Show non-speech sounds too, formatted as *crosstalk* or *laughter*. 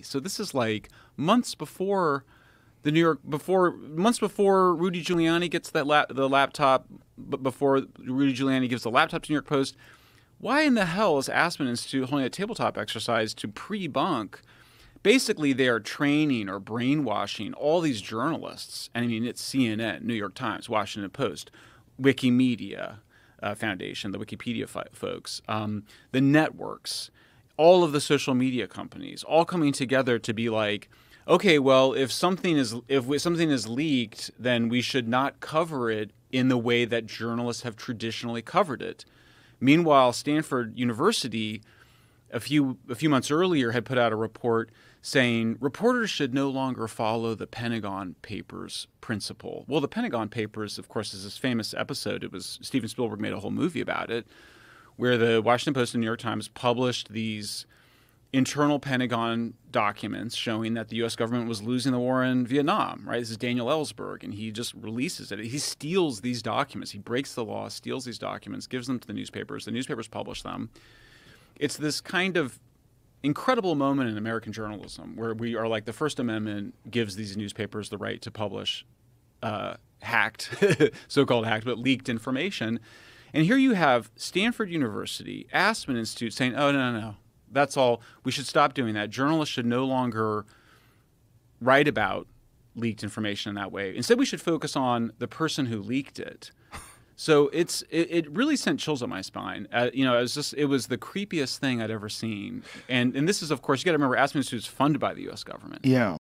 So this is like months before the New York before months before Rudy Giuliani gets that the laptop, but before Rudy Giuliani gives the laptop to New York Post. Why in the hell is Aspen Institute holding a tabletop exercise to pre-bunk? Basically, they are training or brainwashing all these journalists. And I mean, it's CNN, New York Times, Washington Post, Wikimedia uh, Foundation, the Wikipedia folks, um, the networks all of the social media companies all coming together to be like, okay, well, if something is if something is leaked, then we should not cover it in the way that journalists have traditionally covered it. Meanwhile, Stanford University a few a few months earlier had put out a report saying reporters should no longer follow the Pentagon Papers principle. Well, the Pentagon Papers, of course, is this famous episode. It was Steven Spielberg made a whole movie about it where the Washington Post and New York Times published these internal Pentagon documents showing that the U.S. government was losing the war in Vietnam. Right, this is Daniel Ellsberg, and he just releases it. He steals these documents. He breaks the law, steals these documents, gives them to the newspapers. The newspapers publish them. It's this kind of incredible moment in American journalism where we are like the First Amendment gives these newspapers the right to publish uh, hacked, *laughs* so-called hacked, but leaked information. And here you have Stanford University, Aspen Institute saying, oh, no, no, no, that's all. We should stop doing that. Journalists should no longer write about leaked information in that way. Instead, we should focus on the person who leaked it. *laughs* So it's it, it really sent chills up my spine. Uh, you know, it was just it was the creepiest thing I'd ever seen. And and this is of course you got to remember Aspen Institute is funded by the U.S. government. Yeah.